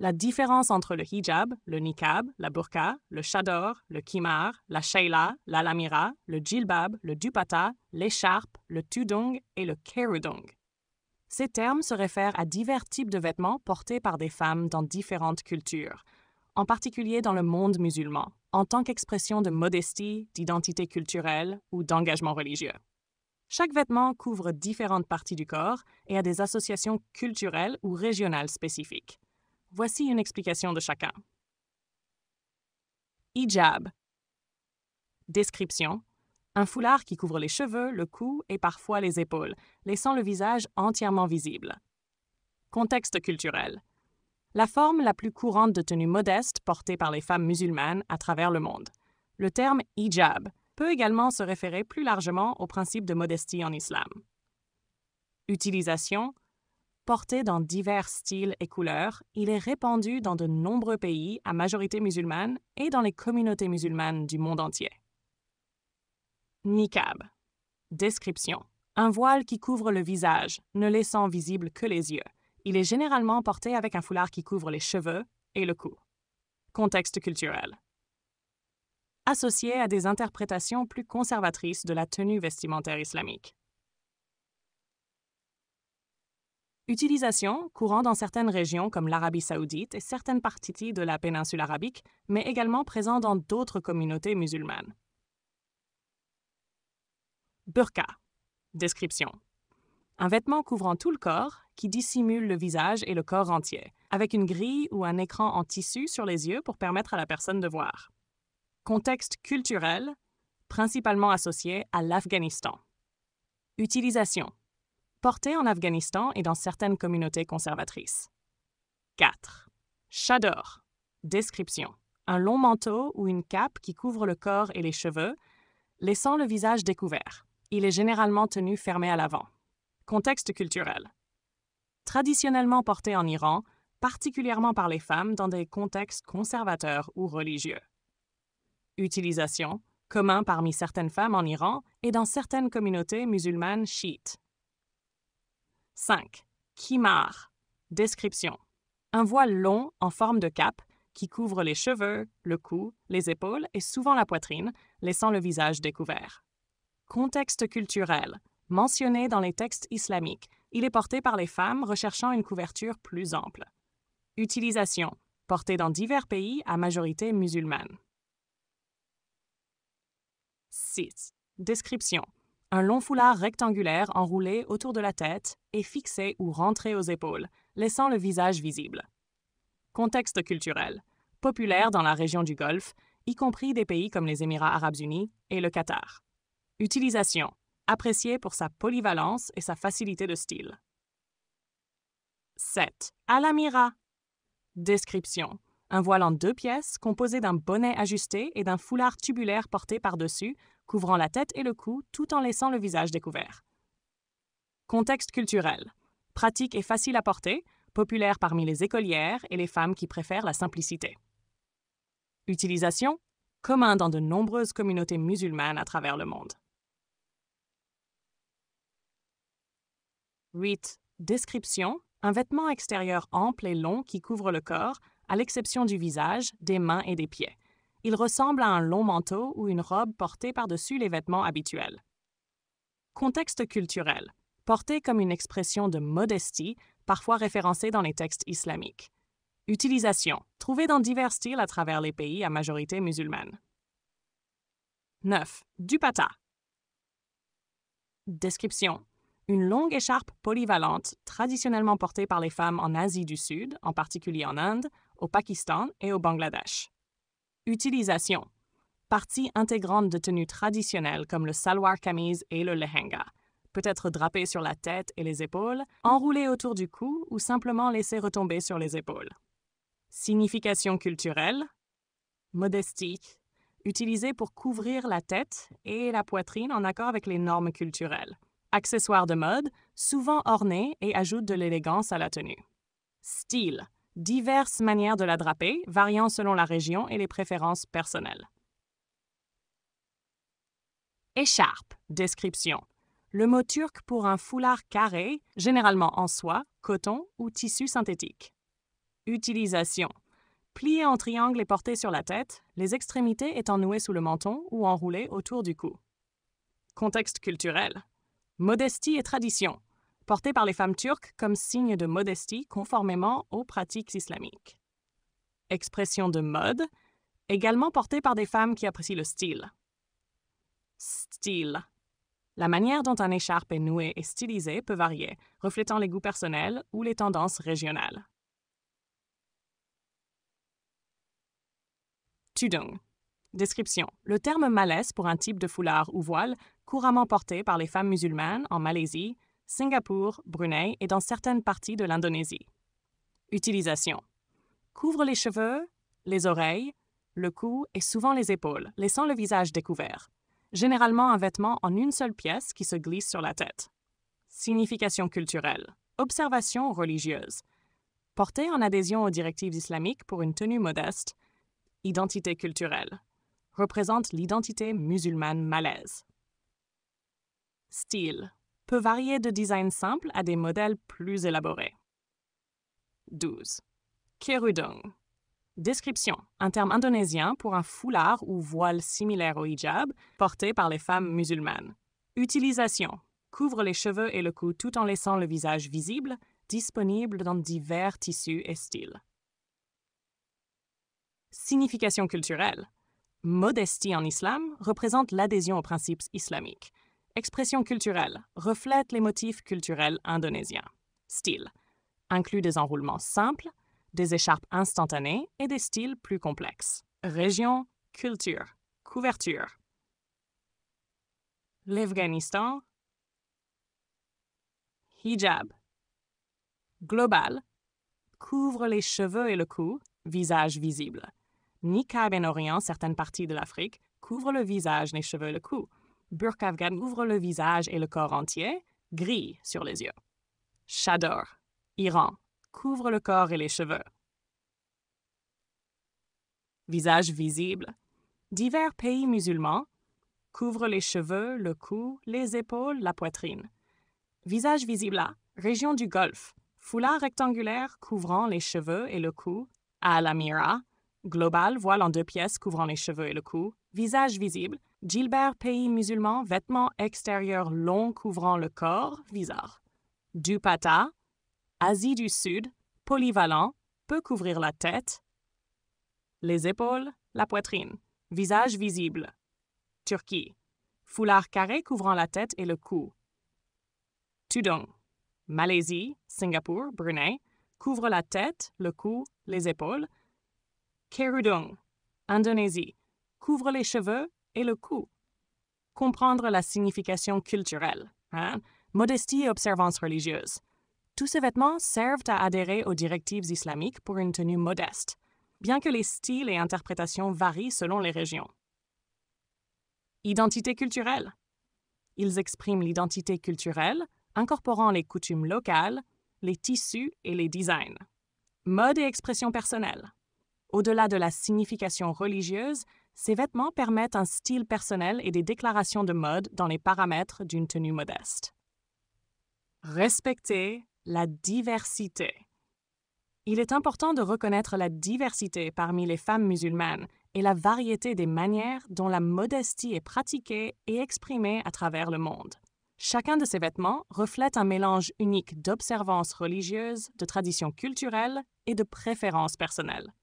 La différence entre le hijab, le niqab, la burqa, le chador, le kimar, la shayla, la lamira, le djilbab, le dupatta, l'écharpe, le tudung et le kerudung. Ces termes se réfèrent à divers types de vêtements portés par des femmes dans différentes cultures, en particulier dans le monde musulman, en tant qu'expression de modestie, d'identité culturelle ou d'engagement religieux. Chaque vêtement couvre différentes parties du corps et a des associations culturelles ou régionales spécifiques. Voici une explication de chacun. Hijab. Description. Un foulard qui couvre les cheveux, le cou et parfois les épaules, laissant le visage entièrement visible. Contexte culturel. La forme la plus courante de tenue modeste portée par les femmes musulmanes à travers le monde. Le terme hijab peut également se référer plus largement au principe de modestie en islam. Utilisation Porté dans divers styles et couleurs, il est répandu dans de nombreux pays à majorité musulmane et dans les communautés musulmanes du monde entier. Niqab. Description. Un voile qui couvre le visage, ne laissant visible que les yeux. Il est généralement porté avec un foulard qui couvre les cheveux et le cou. Contexte culturel. Associé à des interprétations plus conservatrices de la tenue vestimentaire islamique. Utilisation courant dans certaines régions comme l'Arabie saoudite et certaines parties de la péninsule arabique, mais également présent dans d'autres communautés musulmanes. Burqa. Description. Un vêtement couvrant tout le corps qui dissimule le visage et le corps entier, avec une grille ou un écran en tissu sur les yeux pour permettre à la personne de voir. Contexte culturel, principalement associé à l'Afghanistan. Utilisation Porté en Afghanistan et dans certaines communautés conservatrices. 4. Chador. Description. Un long manteau ou une cape qui couvre le corps et les cheveux, laissant le visage découvert. Il est généralement tenu fermé à l'avant. Contexte culturel. Traditionnellement porté en Iran, particulièrement par les femmes dans des contextes conservateurs ou religieux. Utilisation commun parmi certaines femmes en Iran et dans certaines communautés musulmanes chiites. 5. Kimar. Description. Un voile long en forme de cape qui couvre les cheveux, le cou, les épaules et souvent la poitrine, laissant le visage découvert. Contexte culturel. Mentionné dans les textes islamiques, il est porté par les femmes recherchant une couverture plus ample. Utilisation. Porté dans divers pays à majorité musulmane. 6. Description un long foulard rectangulaire enroulé autour de la tête et fixé ou rentré aux épaules, laissant le visage visible. Contexte culturel. Populaire dans la région du Golfe, y compris des pays comme les Émirats arabes unis et le Qatar. Utilisation. Apprécié pour sa polyvalence et sa facilité de style. 7. Alamira. Description. Un voile en deux pièces composé d'un bonnet ajusté et d'un foulard tubulaire porté par-dessus couvrant la tête et le cou tout en laissant le visage découvert. Contexte culturel. Pratique et facile à porter, populaire parmi les écolières et les femmes qui préfèrent la simplicité. Utilisation commun dans de nombreuses communautés musulmanes à travers le monde. 8. Description un vêtement extérieur ample et long qui couvre le corps, à l'exception du visage, des mains et des pieds. Il ressemble à un long manteau ou une robe portée par-dessus les vêtements habituels. Contexte culturel, porté comme une expression de modestie, parfois référencée dans les textes islamiques. Utilisation, trouvée dans divers styles à travers les pays à majorité musulmane. 9. Dupatta. Description. Une longue écharpe polyvalente, traditionnellement portée par les femmes en Asie du Sud, en particulier en Inde, au Pakistan et au Bangladesh. Utilisation. Partie intégrante de tenues traditionnelles comme le salwar camise et le lehenga. Peut être drapé sur la tête et les épaules, enroulé autour du cou ou simplement laissé retomber sur les épaules. Signification culturelle. Modestique Utilisé pour couvrir la tête et la poitrine en accord avec les normes culturelles. Accessoire de mode, souvent orné et ajoute de l'élégance à la tenue. Style diverses manières de la draper, variant selon la région et les préférences personnelles. Écharpe. Description. Le mot turc pour un foulard carré, généralement en soie, coton ou tissu synthétique. Utilisation. Plié en triangle et porté sur la tête, les extrémités étant nouées sous le menton ou enroulées autour du cou. Contexte culturel. Modestie et tradition portée par les femmes turques comme signe de modestie conformément aux pratiques islamiques. Expression de mode, également portée par des femmes qui apprécient le style. Style. La manière dont un écharpe est nouée et stylisée peut varier, reflétant les goûts personnels ou les tendances régionales. Tudung. Description. Le terme malaise pour un type de foulard ou voile couramment porté par les femmes musulmanes en Malaisie, Singapour, Brunei et dans certaines parties de l'Indonésie. Utilisation. Couvre les cheveux, les oreilles, le cou et souvent les épaules, laissant le visage découvert. Généralement un vêtement en une seule pièce qui se glisse sur la tête. Signification culturelle. Observation religieuse. Portée en adhésion aux directives islamiques pour une tenue modeste. Identité culturelle. Représente l'identité musulmane malaise. Style peut varier de design simple à des modèles plus élaborés. 12. Kerudung. Description, un terme indonésien pour un foulard ou voile similaire au hijab porté par les femmes musulmanes. Utilisation, couvre les cheveux et le cou tout en laissant le visage visible, disponible dans divers tissus et styles. Signification culturelle. Modestie en islam représente l'adhésion aux principes islamiques. Expression culturelle reflète les motifs culturels indonésiens. Style inclut des enroulements simples, des écharpes instantanées et des styles plus complexes. Région, culture, couverture. L'Afghanistan. Hijab. Global. Couvre les cheveux et le cou, visage visible. Niqab en Orient, certaines parties de l'Afrique, couvre le visage, les cheveux et le cou. Burk ouvre le visage et le corps entier, gris sur les yeux. Chador, Iran, couvre le corps et les cheveux. Visage visible. Divers pays musulmans couvrent les cheveux, le cou, les épaules, la poitrine. Visage visible A, région du Golfe, foulard rectangulaire couvrant les cheveux et le cou, à la mira, global voile en deux pièces couvrant les cheveux et le cou, visage visible, Gilbert, pays musulman, vêtements extérieurs longs couvrant le corps, du Dupata, Asie du Sud, polyvalent, peut couvrir la tête, les épaules, la poitrine, visage visible. Turquie, foulard carré couvrant la tête et le cou. Tudong, Malaisie, Singapour, Brunei, couvre la tête, le cou, les épaules. Kerudong, Indonésie, couvre les cheveux, et le coût. Comprendre la signification culturelle, hein? modestie et observance religieuse. Tous ces vêtements servent à adhérer aux directives islamiques pour une tenue modeste, bien que les styles et interprétations varient selon les régions. Identité culturelle. Ils expriment l'identité culturelle, incorporant les coutumes locales, les tissus et les designs. Mode et expression personnelle. Au-delà de la signification religieuse, ces vêtements permettent un style personnel et des déclarations de mode dans les paramètres d'une tenue modeste. Respecter la diversité. Il est important de reconnaître la diversité parmi les femmes musulmanes et la variété des manières dont la modestie est pratiquée et exprimée à travers le monde. Chacun de ces vêtements reflète un mélange unique d'observances religieuses, de traditions culturelles et de préférences personnelles.